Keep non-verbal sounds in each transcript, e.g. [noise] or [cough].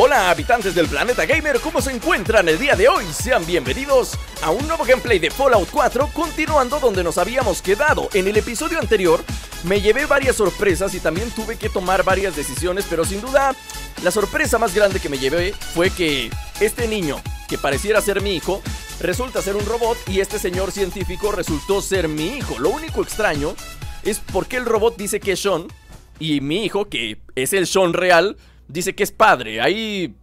Hola habitantes del planeta gamer, ¿cómo se encuentran el día de hoy? Sean bienvenidos a un nuevo gameplay de Fallout 4 continuando donde nos habíamos quedado. En el episodio anterior me llevé varias sorpresas y también tuve que tomar varias decisiones, pero sin duda la sorpresa más grande que me llevé fue que este niño, que pareciera ser mi hijo, resulta ser un robot y este señor científico resultó ser mi hijo. Lo único extraño es por qué el robot dice que es Sean y mi hijo, que es el Sean real, dice que es padre. Ahí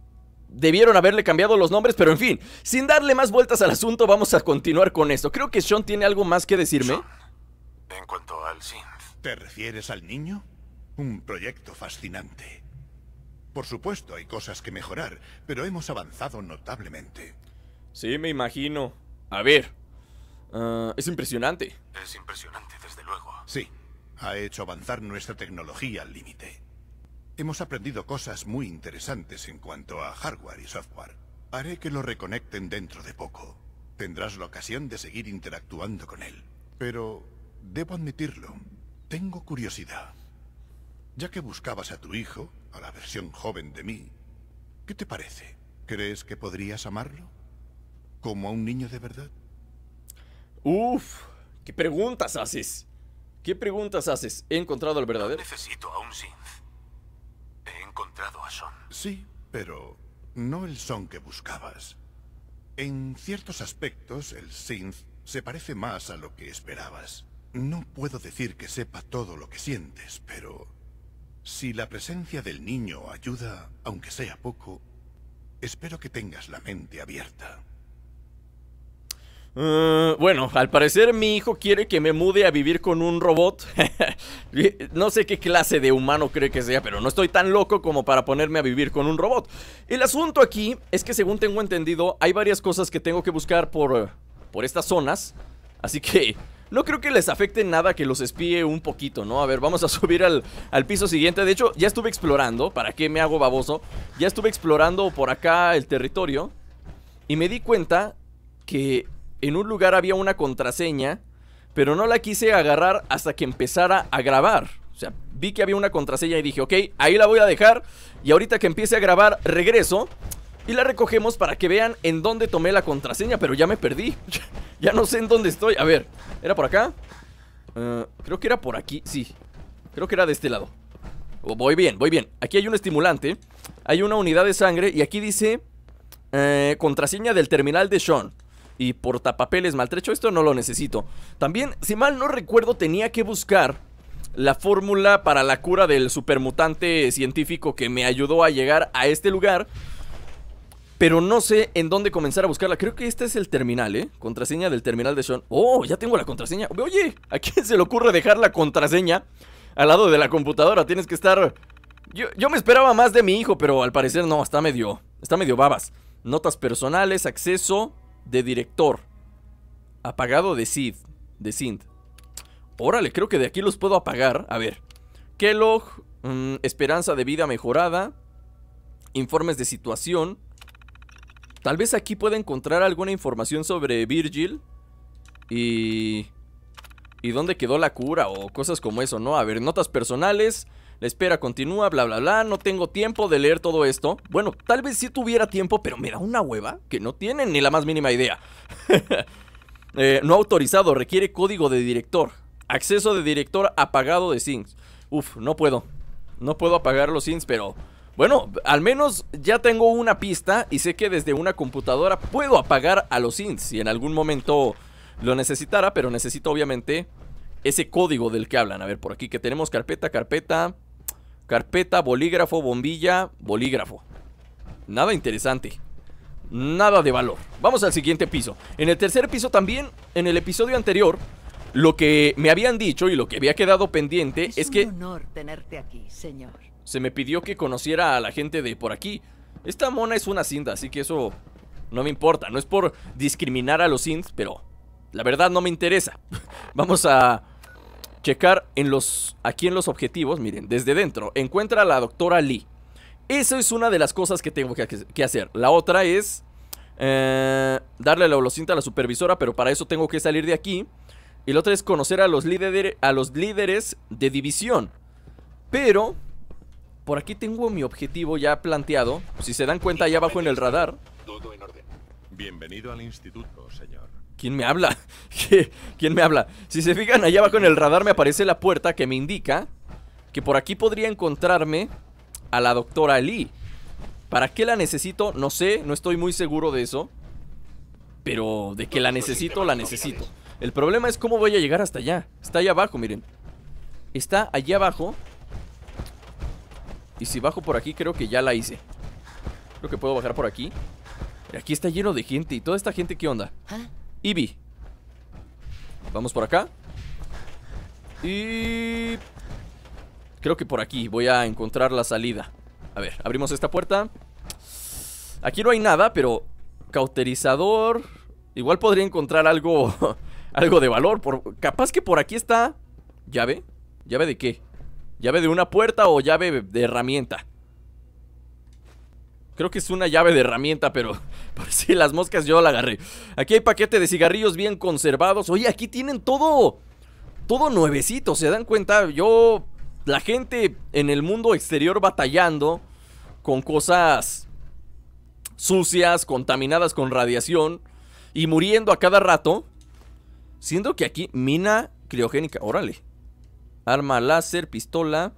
debieron haberle cambiado los nombres, pero en fin, sin darle más vueltas al asunto, vamos a continuar con esto. Creo que Sean tiene algo más que decirme. en cuanto al Synth. ¿Te refieres al niño? Un proyecto fascinante. Por supuesto, hay cosas que mejorar, pero hemos avanzado notablemente. Sí, me imagino. A ver. Ah, es impresionante. Es impresionante, desde luego. Sí, ha hecho avanzar nuestra tecnología al límite. Hemos aprendido cosas muy interesantes en cuanto a hardware y software. Haré que lo reconecten dentro de poco. Tendrás la ocasión de seguir interactuando con él. Pero, debo admitirlo, tengo curiosidad. Ya que buscabas a tu hijo, a la versión joven de mí, ¿qué te parece? ¿Crees que podrías amarlo? ¿Como a un niño de verdad? Uf, qué preguntas haces. ¿Qué preguntas haces? He encontrado al verdadero. necesito a sí Sí, pero no el Son que buscabas. En ciertos aspectos, el synth se parece más a lo que esperabas. No puedo decir que sepa todo lo que sientes, pero... Si la presencia del niño ayuda, aunque sea poco, espero que tengas la mente abierta. Eh, bueno, al parecer mi hijo quiere que me mude a vivir con un robot. [laughs] no sé qué clase de humano cree que sea, pero no estoy tan loco como para ponerme a vivir con un robot. El asunto aquí es que según tengo entendido, hay varias cosas que tengo que buscar por, eh, por estas zonas. Así que no creo que les afecte nada que los espíe un poquito, ¿no? A ver, vamos a [laughs] subir al, al, piso siguiente. De hecho, ya estuve explorando. ¿Para qué me hago baboso? Ya estuve explorando por acá el territorio. Y me di cuenta que en un lugar había una contraseña, pero no la quise agarrar hasta que empezara a grabar. O sea, vi que había una contraseña y dije, ok, ahí la voy a dejar. Y ahorita que empiece a grabar, regreso. Y la recogemos para que vean en dónde tomé la contraseña, pero ya me perdí. [laughs] ya no sé en dónde estoy. A ver, ¿era por acá? Eh, creo que era por aquí, sí. Creo que era de este lado. voy bien, voy bien. Aquí hay un estimulante. Hay una unidad de sangre y aquí dice... Eh, contraseña del terminal de Sean y portapapeles maltrecho. Esto no lo necesito. También, si mal no recuerdo, tenía que buscar la fórmula para la cura del supermutante científico que me ayudó a llegar a este lugar. Pero no sé en dónde comenzar a buscarla. Creo que este es el terminal, ¿eh? Contraseña del terminal de Sean. ¡Oh! Ya tengo la contraseña. Oye, ¿a quién se le ocurre dejar la contraseña al lado de la computadora? Tienes que estar... Yo, yo me esperaba más de mi hijo, pero al parecer no, está medio... Está medio babas. Notas personales, acceso, de director. Apagado de Sid. De Sid. Órale, creo que de aquí los puedo apagar. A ver. Kellogg. Mm, esperanza de vida mejorada. Informes de situación. Tal vez aquí pueda encontrar alguna información sobre Virgil. Y... ¿Y dónde quedó la cura? O cosas como eso, ¿no? A ver, notas personales la espera continúa, bla, bla, bla, no tengo tiempo de leer todo esto. Bueno, tal vez si tuviera tiempo, pero me da una hueva que no tienen ni la más mínima idea. [laughs] Eh, no autorizado, requiere código de director. Acceso de director apagado de syncs. Uf, no puedo. No puedo apagar los sims, pero... Bueno, al menos ya tengo una pista y sé que desde una computadora puedo apagar a los sims, si en algún momento lo necesitara, pero necesito obviamente ese código del que hablan. A ver, por aquí que tenemos carpeta, carpeta, Carpeta, bolígrafo, bombilla, bolígrafo. Nada interesante. Nada de valor. Vamos al siguiente piso. En el tercer piso también, en el episodio anterior, lo que me habían dicho y lo que había quedado pendiente es, que... tenerte aquí, señor. Se me pidió que conociera a la gente de por aquí. Esta mona es una sinda así que eso no me importa. No es por discriminar a los synths, pero la verdad no me interesa. [laughs] Vamos a checar en los, aquí en los objetivos, miren, desde dentro, encuentra a la doctora Lee. Eso es una de las cosas que tengo que, hacer. La otra es eh, darle la holocinta a la supervisora, pero para eso tengo que salir de aquí. Y la otra es conocer a los, líderes de división. Pero, por aquí tengo mi objetivo ya planteado. Si se dan cuenta, allá abajo en el radar. Todo en orden. Bienvenido al instituto, señor. ¿Quién me habla? [laughs] ¿Quién me habla? Si se fijan, allá abajo en el radar me aparece la puerta que me indica que por aquí podría encontrarme a la doctora Lee. ¿Para qué la necesito? No sé, no estoy muy seguro de eso. Pero de que la necesito, la necesito. El problema es cómo voy a llegar hasta allá. Está allá abajo, miren. Está allí abajo. Y si bajo por aquí, creo que ya la hice. Creo que puedo bajar por aquí. Aquí está lleno de gente. ¿Y toda esta gente qué onda? ¿Ah? Eevee. Vamos por acá. Y... Creo que por aquí voy a encontrar la salida. A ver, abrimos esta puerta. Aquí no hay nada, pero... Cauterizador... Igual podría encontrar algo... [laughs] algo de valor. Por... Capaz que por aquí está... ¿Llave? ¿Llave de qué? ¿Llave de una puerta o llave de herramienta? Creo que es una llave de herramienta, pero [laughs] por si las moscas yo la agarré. Aquí hay paquete de cigarrillos bien conservados. Oye, aquí tienen todo, todo nuevecito, ¿se dan cuenta? Yo, la gente en el mundo exterior batallando con cosas sucias, contaminadas con radiación y muriendo a cada rato. Siendo que aquí mina criogénica, órale. Arma láser, pistola...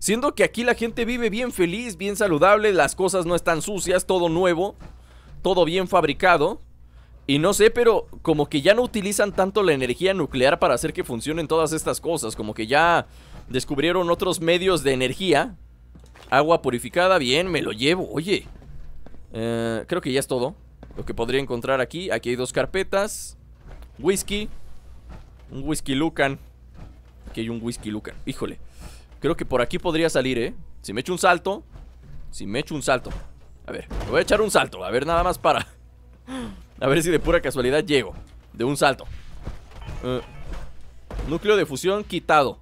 Siendo que aquí la gente vive bien feliz, bien saludable, las cosas no están sucias, todo nuevo, todo bien fabricado. Y no sé, pero como que ya no utilizan tanto la energía nuclear para hacer que funcionen todas estas cosas. Como que ya descubrieron otros medios de energía. Agua purificada, bien, me lo llevo, oye. Eh, creo que ya es todo. Lo que podría encontrar aquí. Aquí hay dos carpetas. Whisky. Un whisky Lucan. Aquí hay un whisky Lucan. Híjole. Creo que por aquí podría salir, ¿eh? Si me echo un salto. Si me echo un salto. A ver, me voy a echar un salto. A ver, nada más para. [laughs] A ver si de pura casualidad llego. De un salto. Eh, núcleo de fusión quitado.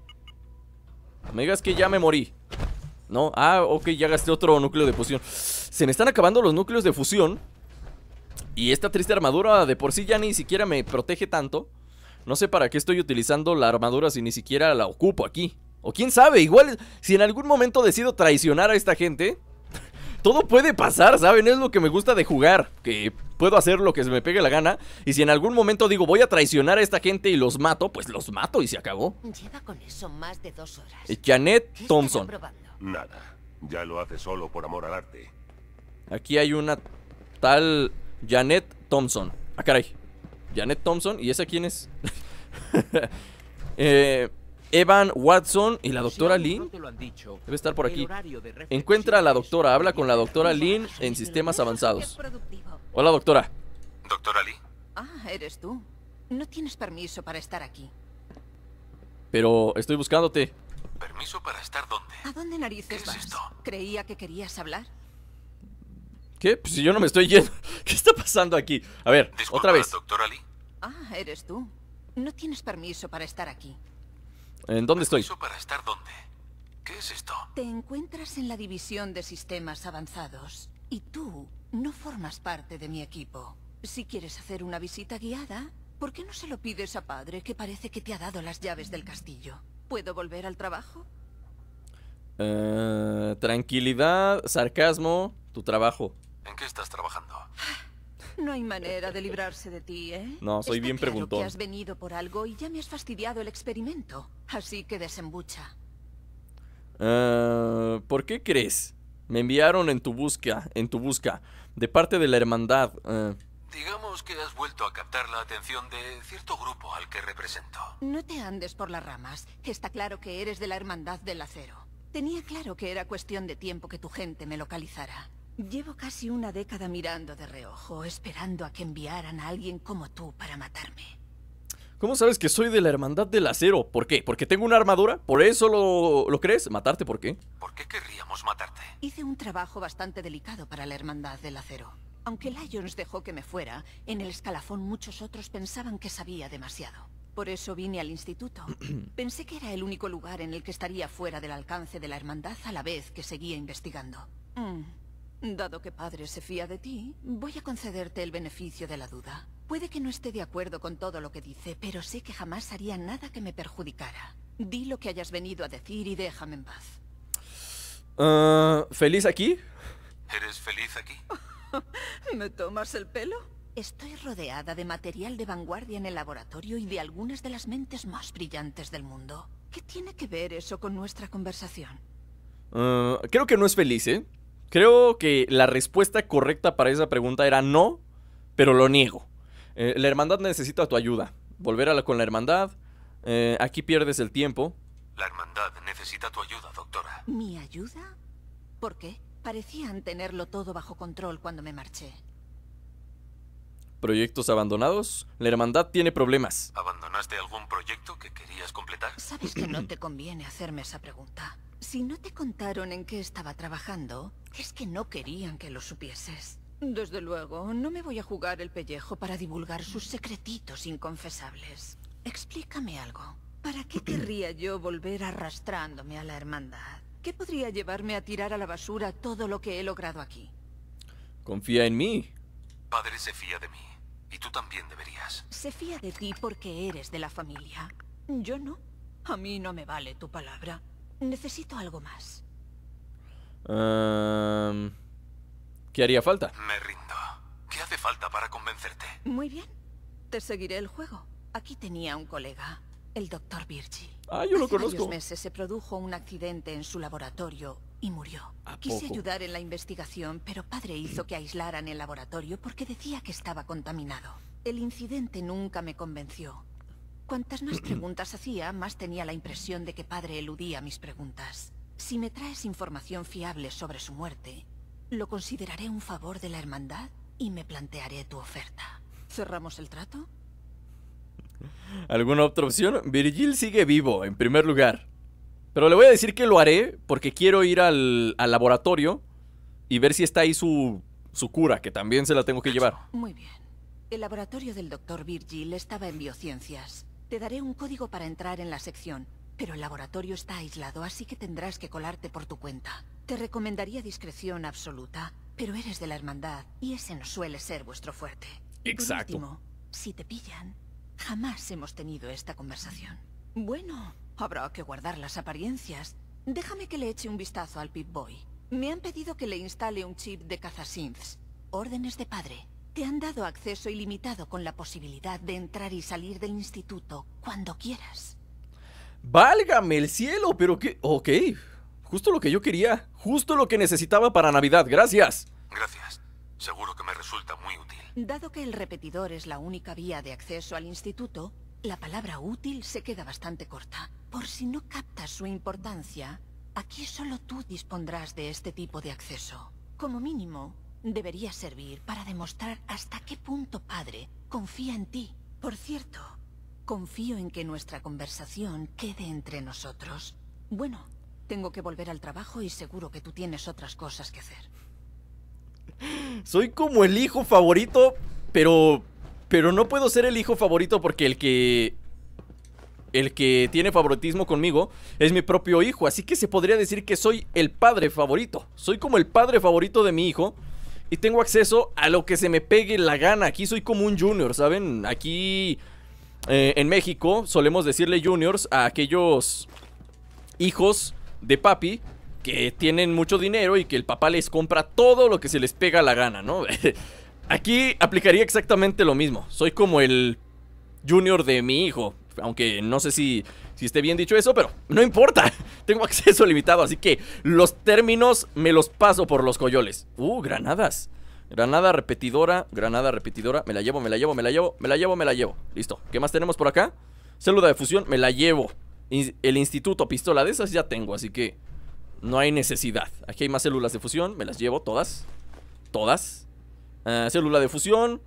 Me digas que ya me morí. No, ah, ok, ya gasté otro núcleo de fusión. Se me están acabando los núcleos de fusión. Y esta triste armadura de por sí ya ni siquiera me protege tanto. No sé para qué estoy utilizando la armadura si ni siquiera la ocupo aquí. O quién sabe, igual si en algún momento decido traicionar a esta gente, [laughs] todo puede pasar, ¿saben? Es lo que me gusta de jugar, que puedo hacer lo que se me pegue la gana. Y si en algún momento digo voy a traicionar a esta gente y los mato, pues los mato y se acabó. con eso más de horas. Janet Thompson. Nada, ya lo hace solo por amor al arte. Aquí hay una tal Janet Thompson. Ah, caray. Janet Thompson, ¿y esa quién es? [laughs] eh, Evan Watson y la doctora Lin debe estar por aquí. Encuentra a la doctora, habla con la doctora Lin en sistemas avanzados. Hola, doctora. Doctora Lynn. Ah, eres tú. No tienes permiso para estar aquí. Pero estoy buscándote. ¿A dónde narices vas? Creía que querías hablar. ¿Qué? Pues si yo no me estoy yendo. [laughs] ¿Qué está pasando aquí? A ver, otra vez. doctora Lee. Ah, eres tú. No tienes permiso para estar aquí. ¿En dónde estoy? para estar dónde? ¿Qué es esto? Te encuentras en la división de sistemas avanzados y tú no formas parte de mi equipo. Si quieres hacer una visita guiada, ¿por qué no se lo pides a padre que parece que te ha dado las llaves del castillo? ¿Puedo volver al trabajo? Eh, tranquilidad, sarcasmo, tu trabajo. ¿En qué estás trabajando? Ah, no hay manera de librarse de ti, ¿eh? No, soy bien claro Que has venido por algo y ya me has fastidiado el experimento. Así que desembucha. Eh, ¿Por qué crees? Me enviaron en tu busca, en tu busca, de parte de la hermandad. Eh. Digamos que has vuelto a captar la atención de cierto grupo al que represento. No te andes por las ramas. Está claro que eres de la hermandad del acero. Tenía claro que era cuestión de tiempo que tu gente me localizara. Llevo casi una década mirando de reojo, esperando a que enviaran a alguien como tú para matarme. ¿Cómo sabes que soy de la Hermandad del Acero? ¿Por qué? ¿Porque tengo una armadura? ¿Por eso lo, crees? ¿Matarte por qué? ¿Por qué querríamos matarte? Hice un trabajo bastante delicado para la Hermandad del Acero. Aunque Lyons dejó que me fuera, en el escalafón muchos otros pensaban que sabía demasiado. Por eso vine al instituto. [clears throat] Pensé que era el único lugar en el que estaría fuera del alcance de la hermandad a la vez que seguía investigando. Mm. Dado que padre se fía de ti, voy a concederte el beneficio de la duda. Puede que no esté de acuerdo con todo lo que dice, pero sé que jamás haría nada que me perjudicara. Di lo que hayas venido a decir y déjame en paz. Ah, feliz aquí? [laughs] ¿Me tomas el pelo? Estoy rodeada de material de vanguardia en el laboratorio y de algunas de las mentes más brillantes del mundo. ¿Qué tiene que ver eso con nuestra conversación? Ah, creo que no es feliz, ¿eh? Creo que la respuesta correcta para esa pregunta era no, pero lo niego. Eh, la hermandad necesita tu ayuda. Volver a la, con la hermandad. Eh, aquí pierdes el tiempo. La hermandad necesita tu ayuda, doctora. ¿Mi ayuda? ¿Por qué? Parecían tenerlo todo bajo control cuando me marché. ¿Proyectos abandonados? La hermandad tiene problemas. ¿Abandonaste algún proyecto que querías completar? Sabes que no te conviene hacerme esa pregunta. Si no te contaron en qué estaba trabajando, es que no querían que lo supieses. Desde luego, no me voy a jugar el pellejo para divulgar sus secretitos inconfesables. Explícame algo. ¿Para qué querría yo volver arrastrándome a la hermandad? ¿Qué podría llevarme a tirar a la basura todo lo que he logrado aquí? Confía en mí. Padre se fía de mí. Y tú también deberías. Se fía de ti porque eres de la familia. Yo no. A mí no me vale tu palabra. Necesito algo más. ¿Qué haría falta? Me rindo. ¿Qué hace falta para convencerte? Muy bien. Te seguiré el juego. Aquí tenía un colega, el doctor Virgil. Ah, yo lo Hace meses se produjo un accidente en su laboratorio y murió. Quise ayudar en la investigación, pero padre hizo que aislaran el laboratorio porque decía que estaba contaminado. El incidente nunca me convenció. Cuantas más [clears throat] preguntas hacía, más tenía la impresión de que padre eludía mis preguntas. Si me traes información fiable sobre su muerte, lo consideraré un favor de la hermandad y me plantearé tu oferta. ¿Cerramos el trato? ¿Alguna otra opción? Virgil sigue vivo, en primer lugar. Pero le voy a decir que lo haré porque quiero ir al, laboratorio y ver si está ahí su, su cura, que también se la tengo que llevar. Muy bien. El laboratorio del doctor Virgil estaba en biociencias. Te daré un código para entrar en la sección. Pero el laboratorio está aislado, así que tendrás que colarte por tu cuenta. Te recomendaría discreción absoluta, pero eres de la hermandad y ese no suele ser vuestro fuerte. Exacto. último, si te pillan, jamás hemos tenido esta conversación. Bueno, habrá que guardar las apariencias. Déjame que le eche un vistazo al Pip-Boy. Me han pedido que le instale un chip de cazasynths. Órdenes de padre. Te han dado acceso ilimitado con la posibilidad de entrar y salir del instituto cuando quieras. Válgame el cielo, pero qué... Ok, justo lo que yo quería, justo lo que necesitaba para Navidad, gracias. Gracias, seguro que me resulta muy útil. Dado que el repetidor es la única vía de acceso al instituto, la palabra útil se queda bastante corta. Por si no captas su importancia, aquí solo tú dispondrás de este tipo de acceso. Como mínimo, debería servir para demostrar hasta qué punto padre confía en ti. Por cierto, Confío en que nuestra conversación quede entre nosotros. Bueno, tengo que volver al trabajo y seguro que tú tienes otras cosas que hacer. Soy como el hijo favorito, pero... Pero no puedo ser el hijo favorito porque el que... El que tiene favoritismo conmigo es mi propio hijo, así que se podría decir que soy el padre favorito. Soy como el padre favorito de mi hijo y tengo acceso a lo que se me pegue la gana. Aquí soy como un junior, ¿saben? Aquí eh, en México solemos decirle juniors a aquellos hijos de papi que tienen mucho dinero y que el papá les compra todo lo que se les pega la gana, ¿no? [laughs] Aquí aplicaría exactamente lo mismo. Soy como el junior de mi hijo. Aunque no sé si, si esté bien dicho eso, pero no importa. [laughs] Tengo acceso limitado, así que los términos me los paso por los coyoles. Uh, granadas. Granada repetidora, granada repetidora. Me la llevo, me la llevo, me la llevo, me la llevo, me la llevo. Listo. ¿Qué más tenemos por acá? Célula de fusión, me la llevo. El instituto, pistola de esas ya tengo, así que no hay necesidad. Aquí hay más células de fusión, me las llevo todas. Todas. Eh, célula de fusión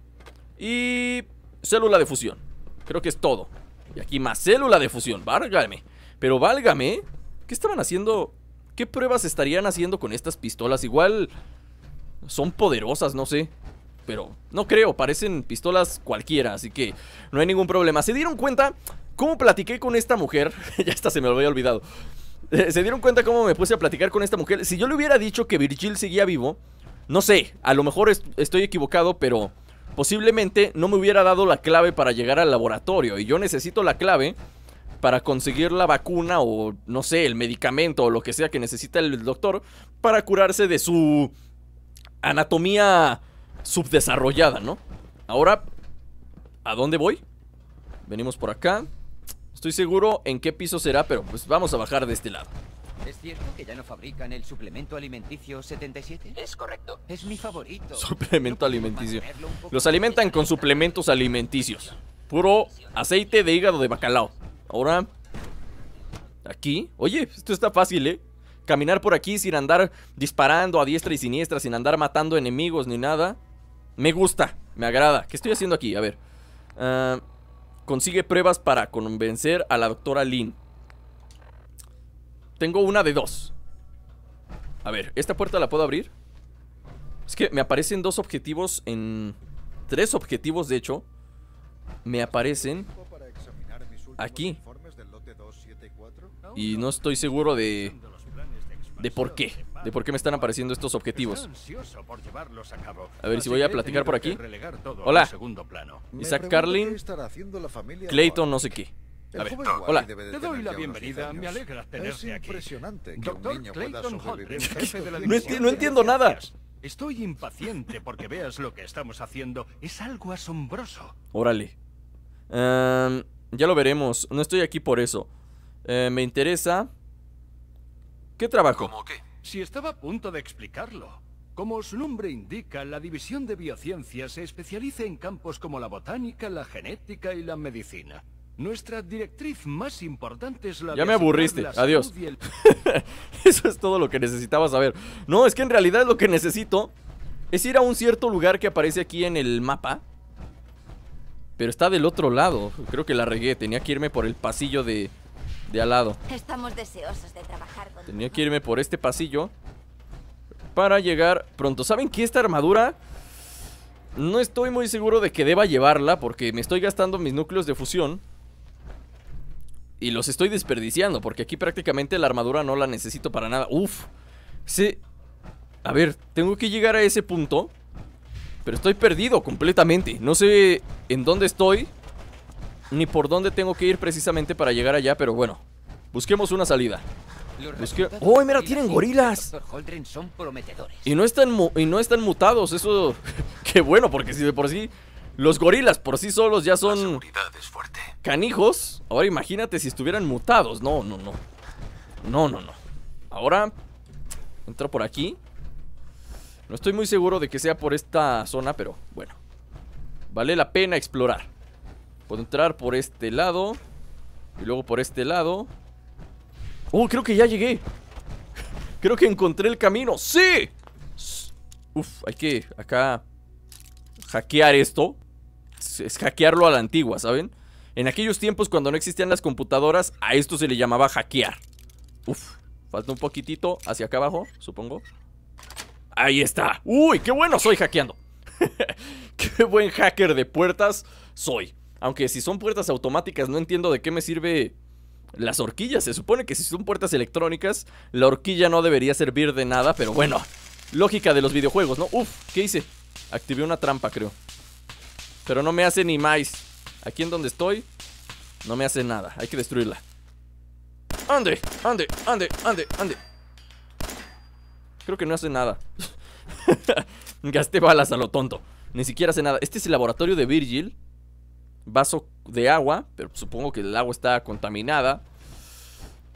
y célula de fusión. Creo que es todo. Y aquí más célula de fusión, válgame. Pero válgame, ¿qué estaban haciendo? ¿Qué pruebas estarían haciendo con estas pistolas? Igual son poderosas, no sé. Pero no creo, parecen pistolas cualquiera, así que no hay ningún problema. ¿Se dieron cuenta cómo platiqué con esta mujer? [laughs] ya está, se me lo había olvidado. Eh, ¿Se dieron cuenta cómo me puse a platicar con esta mujer? Si yo le hubiera dicho que Virgil seguía vivo, no sé, a lo mejor estoy equivocado, pero posiblemente no me hubiera dado la clave para llegar al laboratorio. Y yo necesito la clave para conseguir la vacuna o, no sé, el medicamento o lo que sea que necesita el doctor para curarse de su anatomía subdesarrollada, ¿no? Ahora, ¿a dónde voy? Venimos por acá. Estoy seguro en qué piso será, pero pues vamos a bajar de este lado. ¿Es cierto que ya no fabrican el suplemento alimenticio 77? Es correcto. Es mi favorito. Suplemento alimenticio. Los alimentan con suplementos alimenticios. Puro aceite de hígado de bacalao. Ahora, aquí. Oye, esto está fácil, ¿eh? caminar por aquí sin andar disparando a diestra y siniestra, sin andar matando enemigos ni nada. Me gusta, me agrada. ¿Qué estoy haciendo aquí? A ver. Ah, consigue pruebas para convencer a la doctora Lin. Tengo una de dos. A ver, ¿esta puerta la puedo abrir? Es que me aparecen dos objetivos en... Tres objetivos, de hecho. Me aparecen... Aquí. Y no estoy seguro de de por qué. De por qué me están apareciendo estos objetivos. A ver si voy a platicar por aquí. Hola. Isaac Carlin. Clayton, no sé qué. A ver, hola. Te doy la bienvenida, me alegra tenerte aquí. Doctor Clayton no, entiendo nada. Estoy impaciente porque veas lo que estamos haciendo. Es algo asombroso. Órale. Em, ya lo veremos. No estoy aquí por eso. Eh, me interesa ¿Qué trabajo? Si estaba a punto de explicarlo. Como su nombre indica, la División de Biociencia se especializa en campos como la botánica, la genética y la medicina. Nuestra directriz más importante es la... Ya me aburriste, adiós. [laughs] Eso es todo lo que necesitaba saber. No, es que en realidad lo que necesito es ir a un cierto lugar que aparece aquí en el mapa. Pero está del otro lado. Creo que la regué. Tenía que irme por el pasillo de de al lado. Estamos deseosos de trabajar Tenía que irme por este pasillo para llegar pronto. ¿Saben qué? Esta armadura no estoy muy seguro de que deba llevarla porque me estoy gastando mis núcleos de fusión. Y los estoy desperdiciando porque aquí prácticamente la armadura no la necesito para nada. Uf. Sí. A ver, tengo que llegar a ese punto. Pero estoy perdido completamente. No sé en dónde estoy. Ni por dónde tengo que ir precisamente para llegar allá. Pero bueno, Busquemos una salida. ¡Uy, mira, tienen gorilas! Y no están, y no están mutados, eso... [laughs] Qué bueno, porque si de por sí... Los gorilas por sí solos ya son... Canijos. Ahora imagínate si estuvieran mutados. No, no, no. No, no, no. Ahora... Entro por aquí. No estoy muy seguro de que sea por esta zona, pero bueno. Vale la pena explorar. Puedo entrar por este lado. Y luego por este lado. Oh, creo que ya llegué Creo que encontré el camino ¡Sí! Uf, hay que acá hackear esto Es hackearlo a la antigua, ¿saben? En aquellos tiempos cuando no existían las computadoras A esto se le llamaba hackear Uf, falta un poquitito hacia acá abajo, supongo Ahí está ¡Uy, qué bueno soy hackeando! [laughs] qué buen hacker de puertas soy Aunque si son puertas automáticas no entiendo de qué me sirve las horquillas. Se supone que si son puertas electrónicas, la horquilla no debería servir de nada, pero bueno. Lógica de los videojuegos, ¿no? Uf, ¿qué hice? Activé una trampa, creo. Pero no me hace ni más. Aquí en donde estoy, no me hace nada. Hay que destruirla. Ande, ande, ande, ande, ande. Creo que no hace nada. [laughs] Gasté balas a lo tonto. Ni siquiera hace nada. Este es el laboratorio de Virgil vaso de agua, pero supongo que el agua está contaminada.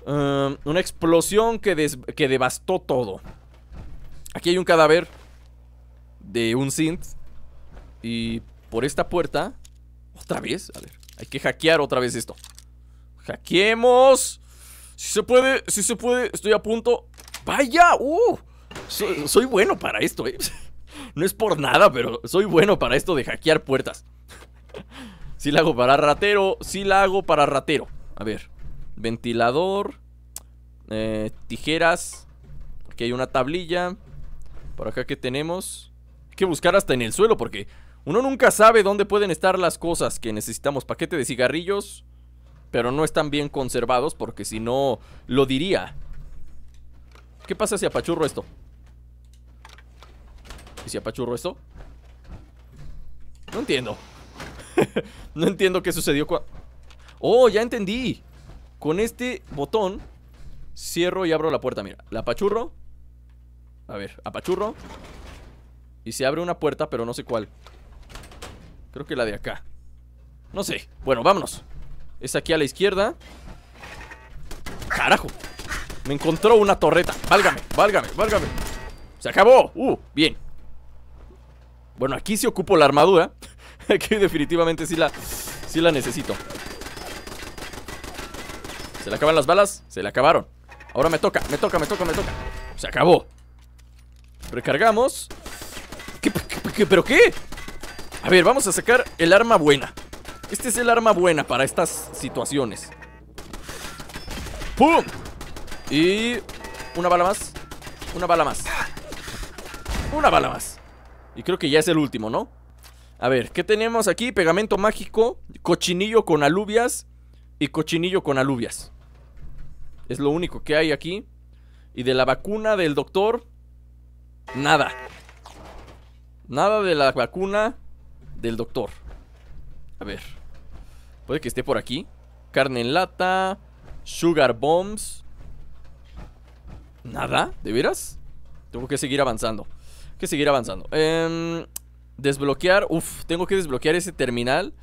Em, una explosión que, que devastó todo. Aquí hay un cadáver de un synth. Y por esta puerta... Otra vez, a ver, hay que hackear otra vez esto. ¡Hackeemos! Si se puede, si se puede, estoy a punto. ¡Vaya! ¡Uh! soy, bueno para esto, eh. [laughs] No es por nada, pero soy bueno para esto de hackear puertas. Si la hago para ratero, si la hago para ratero. A ver, ventilador, eh, tijeras. Aquí hay una tablilla. Por acá que tenemos. Hay que buscar hasta en el suelo porque uno nunca sabe dónde pueden estar las cosas que necesitamos. Paquete de cigarrillos, pero no están bien conservados porque si no, lo diría. ¿Qué pasa si apachurro esto? ¿Y si apachurro esto? No entiendo. [laughs] no entiendo qué sucedió ¡Oh, ya entendí! Con este botón cierro y abro la puerta, mira. La apachurro. A ver, apachurro. Y se abre una puerta, pero no sé cuál. Creo que la de acá. No sé. Bueno, vámonos. Es aquí a la izquierda. ¡Carajo! Me encontró una torreta. Válgame, válgame, válgame. Se acabó. Uh, bien. Bueno, aquí se sí ocupo la armadura. [laughs] que definitivamente sí la, la necesito. ¿Se le acaban las balas? Se le acabaron. Ahora me toca, me toca, me toca, me toca. Se acabó. Recargamos. ¿Qué, pero qué? A ver, vamos a sacar el arma buena. Este es el arma buena para estas situaciones. ¡Pum! Y... Una bala más. Una bala más. Una bala más. Y creo que ya es el último, ¿no? A ver, ¿qué tenemos aquí? Pegamento mágico, cochinillo con alubias y cochinillo con alubias. Es lo único que hay aquí. Y de la vacuna del doctor, nada. Nada de la vacuna del doctor. A ver. Puede que esté por aquí. Carne en lata, sugar bombs. Nada, ¿de veras? Tengo que seguir avanzando. que seguir avanzando. Eh, Desbloquear. uff, tengo que desbloquear ese terminal.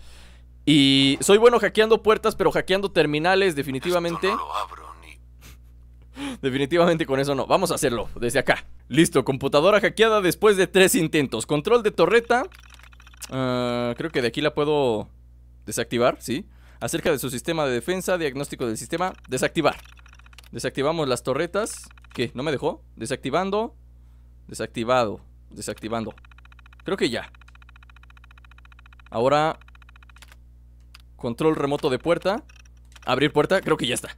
Y soy bueno hackeando puertas, pero hackeando terminales definitivamente... [laughs] Definitivamente con eso no. Vamos a hacerlo desde acá. Listo, computadora hackeada después de tres intentos. Control de torreta. Ah, creo que de aquí la puedo desactivar, ¿sí? Acerca de su sistema de defensa, diagnóstico del sistema. Desactivar. Desactivamos las torretas. ¿Qué? ¿No me dejó? Desactivando. Desactivado. Desactivando. Creo que ya. Ahora... Control remoto de puerta. Abrir puerta, creo que ya está.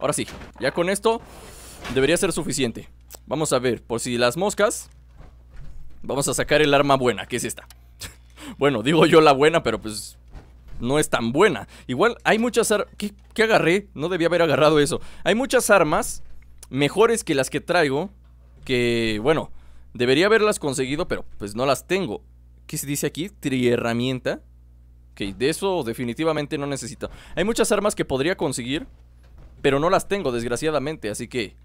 Ahora sí, ya con esto debería ser suficiente. Vamos a ver, por si las moscas... Vamos a sacar el arma buena, que es esta. [laughs] bueno, digo yo la buena, pero pues no es tan buena. Igual hay muchas armas... ¿Qué, agarré? No debía haber agarrado eso. Hay muchas armas mejores que las que traigo. Que, bueno, Debería haberlas conseguido, pero pues no las tengo. ¿Qué se dice aquí? herramienta. Ok, de eso definitivamente no necesito. Hay muchas armas que podría conseguir, pero no las tengo, desgraciadamente. Así que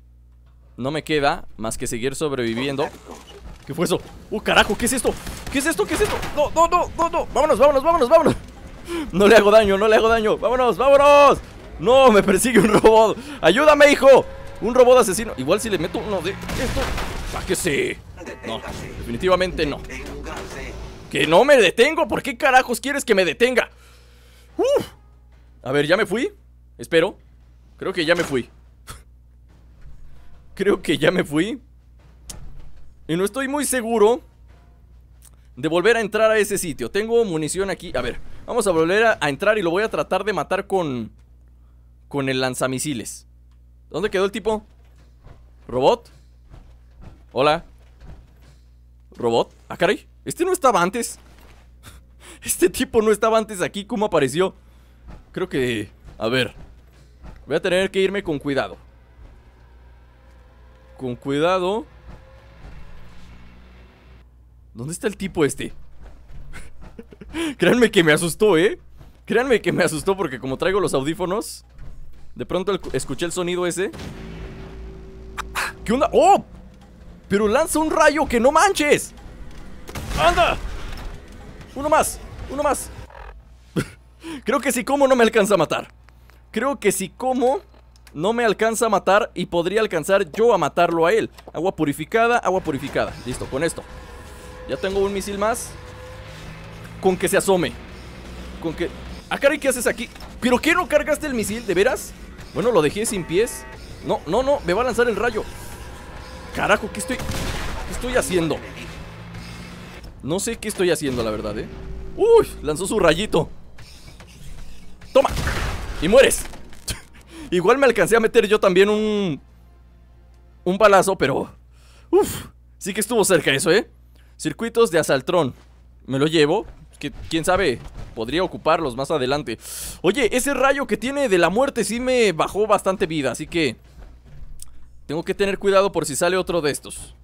no me queda más que seguir sobreviviendo. ¿Qué fue eso? ¡Uh, carajo! ¿Qué es esto? ¿Qué es esto? ¿Qué es esto? ¡No, no, no, no, no! ¡Vámonos, vámonos, vámonos, vámonos! [laughs] No le hago daño, no le hago daño. ¡Vámonos, vámonos! ¡No, me persigue un robot! ¡Ayúdame, hijo! Un robot asesino. Igual si le meto uno de esto... Ah, sí! No, definitivamente no. ¡Que no me detengo! ¿Por qué carajos quieres que me detenga? ¡Uf! A ver, ¿ya me fui? Espero. Creo que ya me fui. [laughs] Creo que ya me fui. Y no estoy muy seguro de volver a entrar a ese sitio. Tengo munición aquí. A ver, vamos a volver a, a entrar y lo voy a tratar de matar con... Con el lanzamisiles. ¿Dónde quedó el tipo? ¿Robot? Hola. ¿Robot? Ah, caray. Este no estaba antes. [laughs] Este tipo no estaba antes aquí. ¿Cómo apareció? Creo que... A ver. Voy a tener que irme con cuidado. Con cuidado. ¿Dónde está el tipo este? [laughs] Créanme que me asustó, ¿eh? Créanme que me asustó porque como traigo los audífonos... De pronto escuché el sonido ese. ¿Qué onda? ¡Oh! Pero lanza un rayo que no manches. ¡Anda! Uno más, uno más. [laughs] Creo que si como no me alcanza a matar. Creo que si como no me alcanza a matar y podría alcanzar yo a matarlo a él. Agua purificada, agua purificada. Listo, con esto. Ya tengo un misil más. Con que se asome. Con que... Ah, caray, ¿qué haces aquí? ¿Pero qué no cargaste el misil? ¿De veras? Bueno, lo dejé sin pies. No, no, no, me va a lanzar el rayo. Carajo, ¿qué estoy...? estoy haciendo? No sé qué estoy haciendo, la verdad, ¿eh? ¡Uy! Lanzó su rayito ¡Toma! Y mueres [laughs] Igual me alcancé a meter yo también un... Un balazo, pero... Uf, sí que estuvo cerca eso, ¿eh? Circuitos de asaltrón Me lo llevo que, Quién sabe, podría ocuparlos más adelante Oye, ese rayo que tiene de la muerte sí me bajó bastante vida, así que... Tengo que tener cuidado por si sale otro de estos.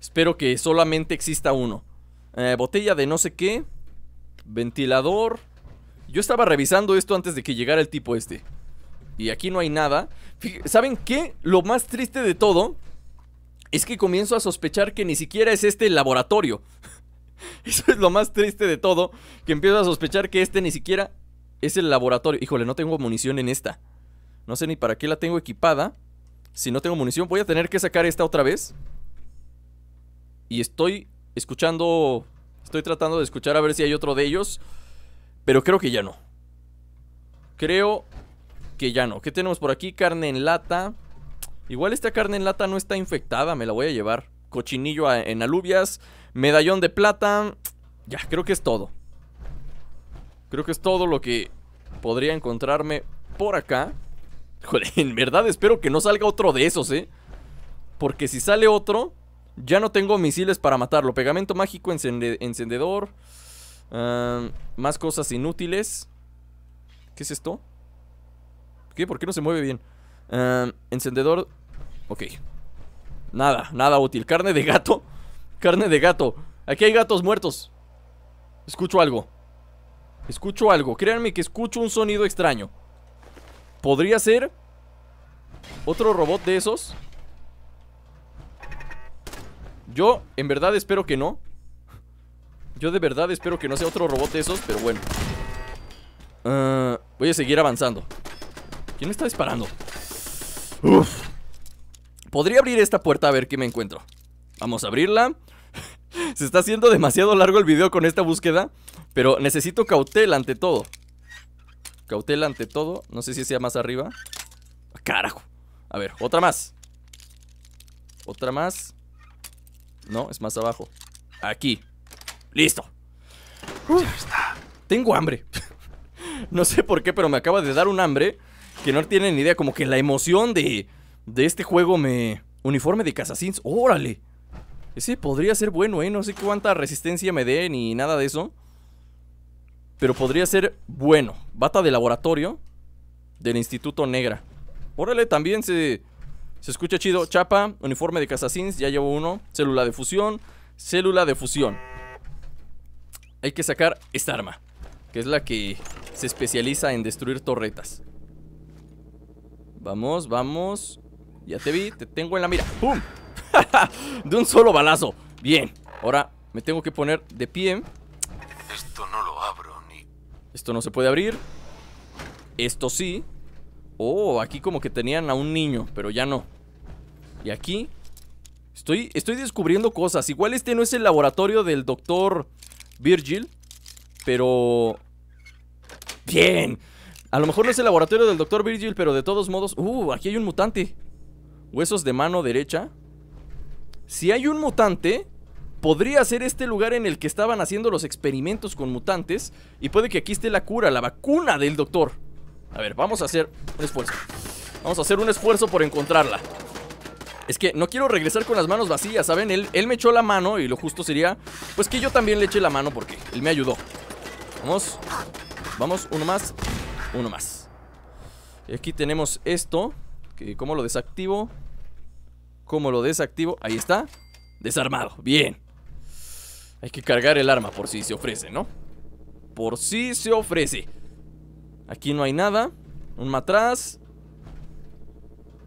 Espero que solamente exista uno. Eh, botella de no sé qué. Ventilador. Yo estaba revisando esto antes de que llegara el tipo este. Y aquí no hay nada. ¿Saben qué? Lo más triste de todo es que comienzo a sospechar que ni siquiera es este el laboratorio. [laughs] Eso es lo más triste de todo, que empiezo a sospechar que este ni siquiera es el laboratorio. Híjole, no tengo munición en esta. No sé ni para qué la tengo equipada. Si no tengo munición, voy a tener que sacar esta otra vez. Y estoy escuchando... Estoy tratando de escuchar a ver si hay otro de ellos. Pero creo que ya no. Creo que ya no. ¿Qué tenemos por aquí? Carne en lata. Igual esta carne en lata no está infectada. Me la voy a llevar. Cochinillo en alubias. Medallón de plata. Ya, creo que es todo. Creo que es todo lo que podría encontrarme por acá. Joder, [laughs] en verdad espero que no salga otro de esos, ¿eh? Porque si sale otro, ya no tengo misiles para matarlo. Pegamento mágico, encendedor. Ah, más cosas inútiles. ¿Qué es esto? ¿Qué? ¿Por qué no se mueve bien? Ah, encendedor. Ok. Nada, nada útil. Carne de gato. [laughs] Carne de gato. Aquí hay gatos muertos. Escucho algo. Escucho algo. Créanme que escucho un sonido extraño. ¿Podría ser otro robot de esos? Yo en verdad espero que no Yo de verdad espero que no sea otro robot de esos Pero bueno ah, Voy a seguir avanzando ¿Quién está disparando? Podría abrir esta puerta a ver qué me encuentro Vamos a abrirla [laughs] Se está haciendo demasiado largo el video con esta búsqueda Pero necesito cautela ante todo Cautela ante todo. No sé si sea más arriba. Ah, carajo. A ver, otra más. Otra más. No, es más abajo. Aquí. Listo. Tengo hambre. [laughs] no sé por qué, pero me acaba de dar un hambre que no tienen ni idea. Como que la emoción de, de este juego me... Uniforme de Casasins. Órale. Ese podría ser bueno, ¿eh? No sé cuánta resistencia me dé ni nada de eso. Pero podría ser bueno. Bata de laboratorio del Instituto Negra. Órale, también se, se escucha chido. Chapa, uniforme de casasins, ya llevo uno. Célula de fusión, célula de fusión. Hay que sacar esta arma, que es la que se especializa en destruir torretas. Vamos, vamos. Ya te vi, te tengo en la mira. ¡Pum! [laughs] de un solo balazo. Bien. Ahora me tengo que poner de pie. Esto no lo abro. Esto no se puede abrir. Esto sí. Oh, aquí como que tenían a un niño, pero ya no. Y aquí... Estoy, estoy descubriendo cosas. Igual este no es el laboratorio del doctor Virgil, pero... Bien. A lo mejor no es el laboratorio del doctor Virgil, pero de todos modos... Uh, aquí hay un mutante. Huesos de mano derecha. Si hay un mutante, podría ser este lugar en el que estaban haciendo los experimentos con mutantes. Y puede que aquí esté la cura, la vacuna del doctor. A ver, vamos a hacer un esfuerzo. Vamos a hacer un esfuerzo por encontrarla. Es que no quiero regresar con las manos vacías, ¿saben? Él, me echó la mano y lo justo sería, pues que yo también le eche la mano porque él me ayudó. Vamos, vamos, uno más, uno más. Y aquí tenemos esto, ¿cómo lo desactivo? ¿Cómo lo desactivo? Ahí está, desarmado, bien. Hay que cargar el arma por si se ofrece, ¿no? Por si se ofrece. Aquí no hay nada. Un matraz.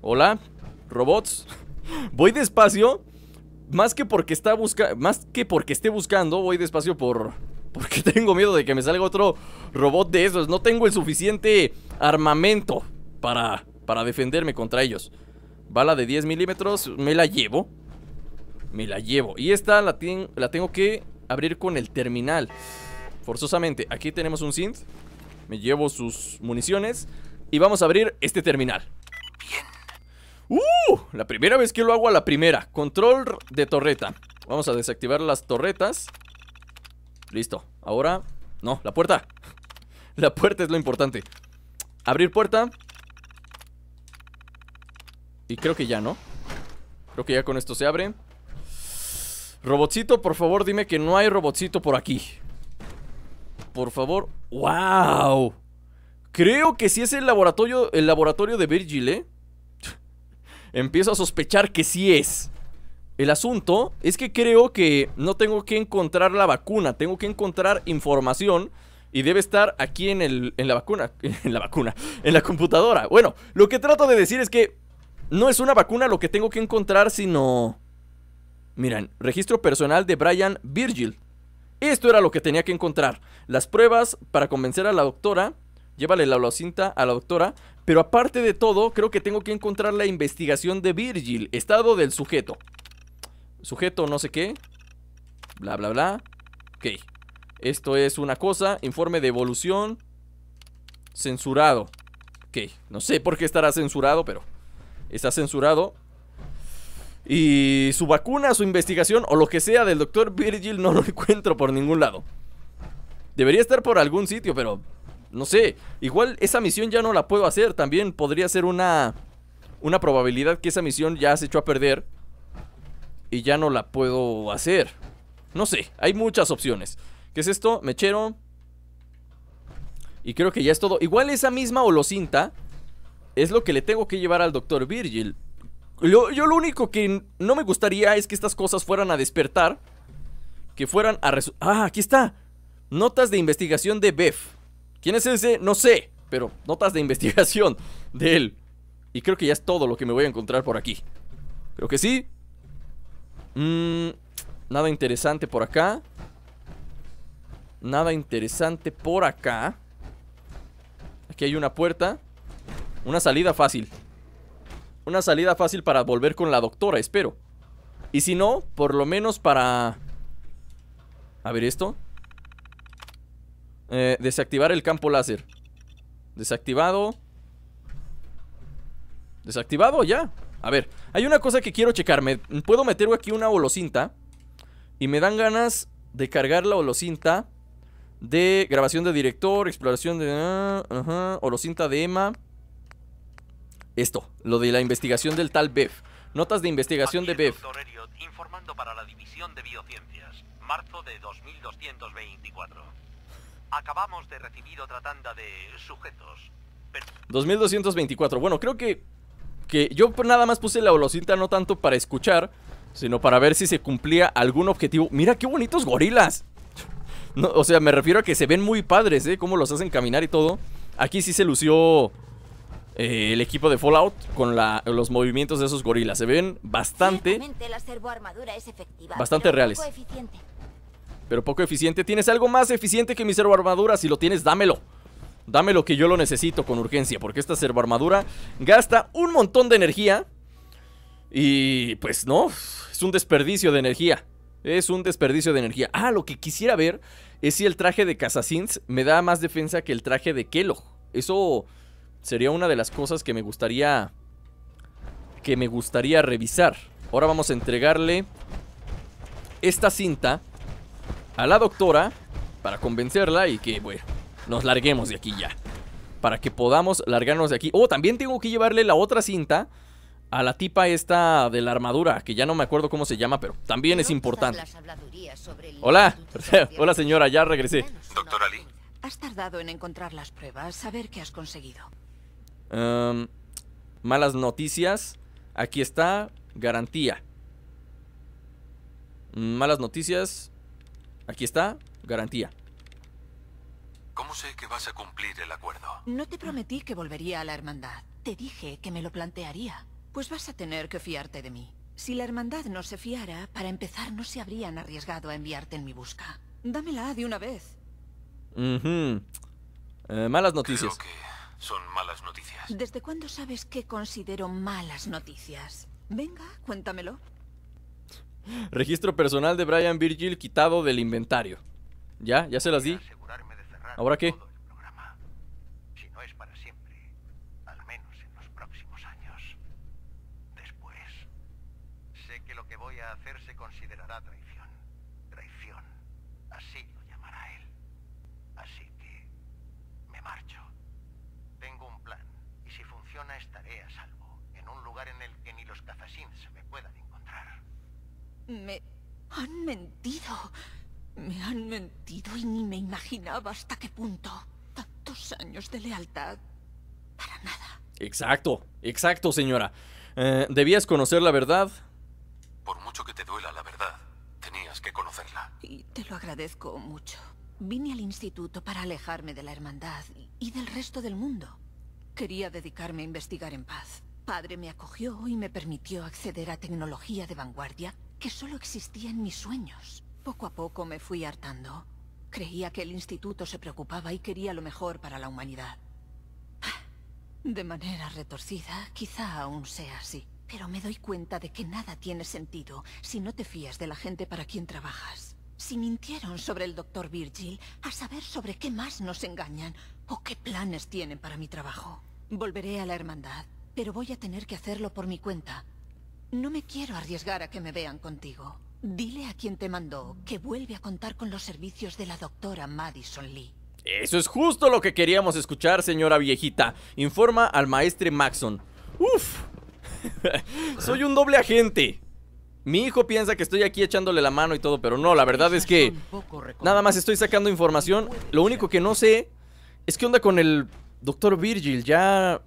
Hola, robots. [laughs] voy despacio. Más que porque está busca Más que porque esté buscando, voy despacio por. [laughs] Porque tengo miedo de que me salga otro robot de esos. No tengo el suficiente armamento para. para defenderme contra ellos. Bala de 10 milímetros, me la llevo. Me la llevo. Y esta la, la tengo que abrir con el terminal. Forzosamente. Aquí tenemos un synth. Me llevo sus municiones. Y vamos a abrir este terminal. ¡Uh! La primera vez que lo hago a la primera. Control de torreta. Vamos a desactivar las torretas. Listo. Ahora... No, la puerta. La puerta es lo importante. Abrir puerta. Y creo que ya, ¿no? Creo que ya con esto se abre. Robotcito, por favor, dime que no hay robotcito por aquí. Por favor. ¡Wow! Creo que si es el laboratorio, el laboratorio de Virgil, ¿eh? [laughs] Empiezo a sospechar que sí es. El asunto es que creo que no tengo que encontrar la vacuna, tengo que encontrar información y debe estar aquí en, el, en la vacuna, [laughs] en la vacuna, en la computadora. Bueno, lo que trato de decir es que no es una vacuna lo que tengo que encontrar, sino Miren, registro personal de Brian Virgil. Esto era lo que tenía que encontrar. Las pruebas para convencer a la doctora. Llévale la cinta a la doctora. Pero aparte de todo, creo que tengo que encontrar la investigación de Virgil. Estado del sujeto. Sujeto no sé qué. Bla, bla, bla. Ok. Esto es una cosa. Informe de evolución. Censurado. Ok. No sé por qué estará censurado, pero... Está censurado. Y su vacuna, su investigación o lo que sea del doctor Virgil no lo [laughs] encuentro por ningún lado. Debería estar por algún sitio, pero no sé. Igual esa misión ya no la puedo hacer. También podría ser una, una probabilidad que esa misión ya se echó a perder. Y ya no la puedo hacer. No sé, hay muchas opciones. ¿Qué es esto? Mechero. Y creo que ya es todo. Igual esa misma holocinta es lo que le tengo que llevar al doctor Virgil. Yo, lo único que no me gustaría es que estas cosas fueran a despertar. Que fueran a... Ah, aquí está. Notas de investigación de Bev. ¿Quién es ese? No sé. Pero notas de investigación [laughs] de él. Y creo que ya es todo lo que me voy a encontrar por aquí. Creo que sí. Mm, nada interesante por acá. Nada interesante por acá. Aquí hay una puerta. Una salida fácil una salida fácil para volver con la doctora, espero. Y si no, por lo menos para... A ver esto. Eh, desactivar el campo láser. Desactivado. Desactivado ya. A ver, hay una cosa que quiero checar. Me, puedo meter aquí una holocinta. Y me dan ganas de cargar la holocinta. De grabación de director, exploración de... Ah, ajá. holocinta de Emma. Esto, lo de la investigación del tal Bev. Notas de investigación de Bev. la de 2224. Acabamos de recibir otra de sujetos. 2224. Bueno, creo que que yo nada más puse la bolosita no tanto para escuchar, sino para ver si se cumplía algún objetivo. Mira qué bonitos gorilas. o sea, me refiero a que se ven muy padres, ¿eh? Cómo los hacen caminar y todo. Aquí sí se lució eh, el equipo de Fallout con los movimientos de esos gorilas. Se ven bastante. bastante reales. pero poco eficiente. ¿Tienes algo más eficiente que mi armadura Si lo tienes, dámelo. Dámelo que yo lo necesito con urgencia. Porque esta armadura gasta un montón de energía. Y pues no, es un desperdicio de energía. Es un desperdicio de energía. Ah, lo que quisiera ver es si el traje de Casasins me da más defensa que el traje de Kelo. Eso Sería una de las cosas que me gustaría... Que me gustaría revisar. Ahora vamos a entregarle esta cinta a la doctora para convencerla y que, bueno, nos larguemos de aquí ya. Para que podamos largarnos de aquí. Oh, también tengo que llevarle la otra cinta a la tipa esta de la armadura, que ya no me acuerdo cómo se llama, pero también es importante. Hola, [laughs] hola señora, ya regresé. Doctora Lee. Has tardado en encontrar las pruebas, ver qué has conseguido. Em, malas noticias. Aquí está. Garantía. Mm, malas noticias. Aquí está. Garantía. ¿Cómo sé que vas a cumplir el acuerdo? No te prometí que volvería a la hermandad. Te dije que me lo plantearía. Pues vas a tener que fiarte de mí. Si la hermandad no se fiara, para empezar no se habrían arriesgado a enviarte en mi busca. Dámela de una vez. Eh, malas noticias. Son malas noticias. ¿Desde cuándo sabes que considero malas noticias? Venga, cuéntamelo. Registro personal de Brian Virgil quitado del inventario. Ya, ya se las di. ¿Ahora qué? Me han mentido. Me han mentido y ni me imaginaba hasta qué punto. Tantos años de lealtad. Para nada. Exacto, exacto, señora. Eh, debías conocer la verdad. Por mucho que te duela la verdad, tenías que conocerla. Y te lo agradezco mucho. Vine al instituto para alejarme de la hermandad y del resto del mundo. Quería dedicarme a investigar en paz. Padre me acogió y me permitió acceder a tecnología de vanguardia que solo existía en mis sueños. Poco a poco me fui hartando. Creía que el instituto se preocupaba y quería lo mejor para la humanidad. [sighs] De manera retorcida, quizá aún sea así. Pero me doy cuenta de que nada tiene sentido si no te fías de la gente para quien trabajas. Si mintieron sobre el doctor Virgil, a saber sobre qué más nos engañan o qué planes tienen para mi trabajo. Volveré a la hermandad, pero voy a tener que hacerlo por mi cuenta, no me quiero arriesgar a que me vean contigo. Dile a quien te mandó que vuelve a contar con los servicios de la doctora Madison Lee. Eso es justo lo que queríamos escuchar, señora viejita. Informa al maestre Maxon. ¡Uf! [laughs] Soy un doble agente. Mi hijo piensa que estoy aquí echándole la mano y todo, pero no, la verdad es que nada más estoy sacando información. Lo único que no sé es qué onda con el doctor Virgil. Ya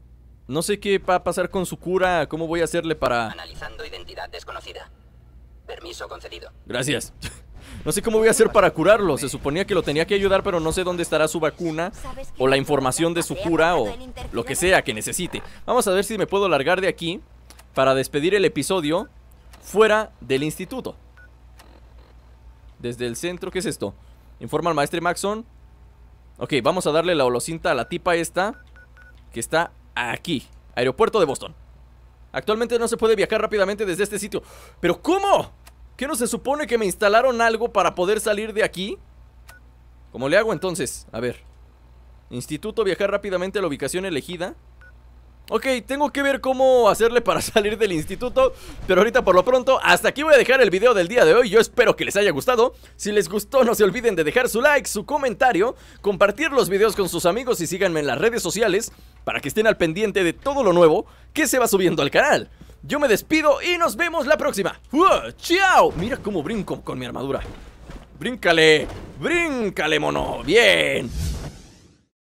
no sé qué va a pasar con su cura, cómo voy a hacerle para... Analizando identidad desconocida. Permiso concedido. Gracias. [laughs] No sé cómo voy a hacer para curarlo. Se suponía que lo tenía que ayudar, pero no sé dónde estará su vacuna o la información de su cura o lo que sea que necesite. Vamos a ver si me puedo largar de aquí para despedir el episodio fuera del instituto. Desde el centro, ¿qué es esto? Informa al maestro Maxon. Ok, vamos a darle la holocinta a la tipa esta que está aquí, aeropuerto de Boston. Actualmente no se puede viajar rápidamente desde este sitio. ¿Pero cómo? ¿Qué no se supone que me instalaron algo para poder salir de aquí? ¿Cómo le hago entonces? A ver. Instituto, viajar rápidamente a la ubicación elegida. Ok, tengo que ver cómo hacerle para [laughs] salir del instituto Pero ahorita por lo pronto, hasta aquí voy a dejar el video del día de hoy Yo espero que les haya gustado Si les gustó no se olviden de dejar su like, su comentario Compartir los videos con sus amigos y síganme en las redes sociales Para que estén al pendiente de todo lo nuevo que se va subiendo al canal Yo me despido y nos vemos la próxima ¡Chao! Mira cómo brinco con mi armadura ¡Bríncale! ¡Bríncale, mono! ¡Bien!